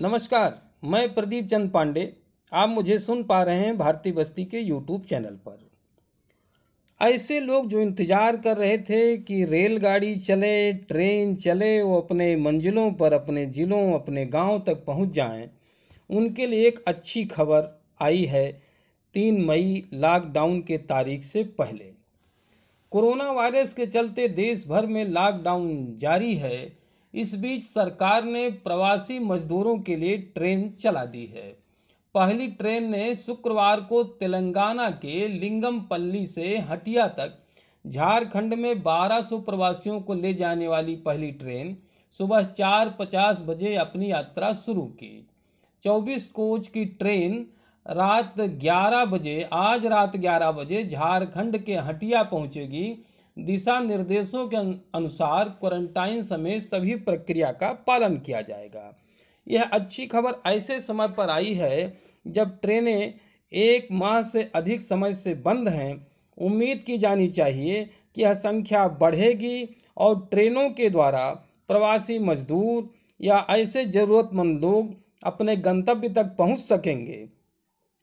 नमस्कार मैं प्रदीप चंद पांडे आप मुझे सुन पा रहे हैं भारतीय बस्ती के यूट्यूब चैनल पर ऐसे लोग जो इंतज़ार कर रहे थे कि रेलगाड़ी चले ट्रेन चले वो अपने मंजिलों पर अपने ज़िलों अपने गांव तक पहुंच जाएं, उनके लिए एक अच्छी खबर आई है तीन मई लॉकडाउन के तारीख से पहले कोरोना वायरस के चलते देश भर में लॉकडाउन जारी है इस बीच सरकार ने प्रवासी मजदूरों के लिए ट्रेन चला दी है पहली ट्रेन ने शुक्रवार को तेलंगाना के लिंगमपल्ली से हटिया तक झारखंड में 1200 प्रवासियों को ले जाने वाली पहली ट्रेन सुबह चार पचास बजे अपनी यात्रा शुरू की 24 कोच की ट्रेन रात 11 बजे आज रात 11 बजे झारखंड के हटिया पहुंचेगी दिशा निर्देशों के अनुसार क्वारंटाइन समय सभी प्रक्रिया का पालन किया जाएगा यह अच्छी खबर ऐसे समय पर आई है जब ट्रेनें एक माह से अधिक समय से बंद हैं उम्मीद की जानी चाहिए कि यह संख्या बढ़ेगी और ट्रेनों के द्वारा प्रवासी मजदूर या ऐसे ज़रूरतमंद लोग अपने गंतव्य तक पहुंच सकेंगे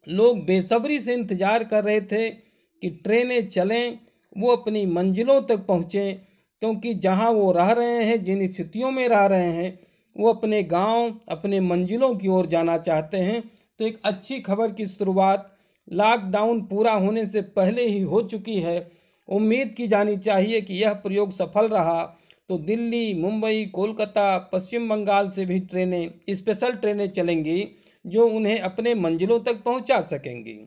लोग बेसब्री से इंतज़ार कर रहे थे कि ट्रेनें चलें वो अपनी मंजिलों तक पहुँचें क्योंकि जहाँ वो रह रहे हैं जिन स्थितियों में रह रहे हैं वो अपने गांव अपने मंजिलों की ओर जाना चाहते हैं तो एक अच्छी खबर की शुरुआत लॉकडाउन पूरा होने से पहले ही हो चुकी है उम्मीद की जानी चाहिए कि यह प्रयोग सफल रहा तो दिल्ली मुंबई कोलकाता पश्चिम बंगाल से भी ट्रेनें स्पेशल ट्रेनें चलेंगी जो उन्हें अपने मंजिलों तक पहुंचा सकेंगी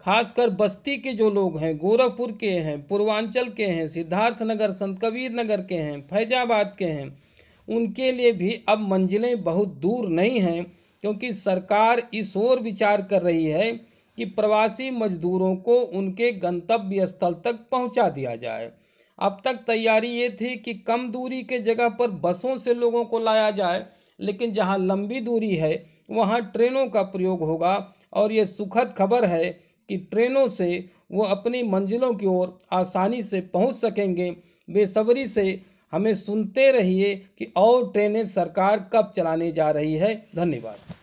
खासकर बस्ती के जो लोग हैं गोरखपुर के हैं पूर्वांचल के हैं नगर संत कबीर नगर के हैं फैजाबाद के हैं उनके लिए भी अब मंजिलें बहुत दूर नहीं हैं क्योंकि सरकार इस ओर विचार कर रही है कि प्रवासी मजदूरों को उनके गंतव्य स्थल तक पहुंचा दिया जाए अब तक तैयारी ये थी कि कम दूरी के जगह पर बसों से लोगों को लाया जाए लेकिन जहां लंबी दूरी है वहां ट्रेनों का प्रयोग होगा और ये सुखद खबर है कि ट्रेनों से वो अपनी मंजिलों की ओर आसानी से पहुंच सकेंगे बेसब्री से हमें सुनते रहिए कि और ट्रेनें सरकार कब चलाने जा रही है धन्यवाद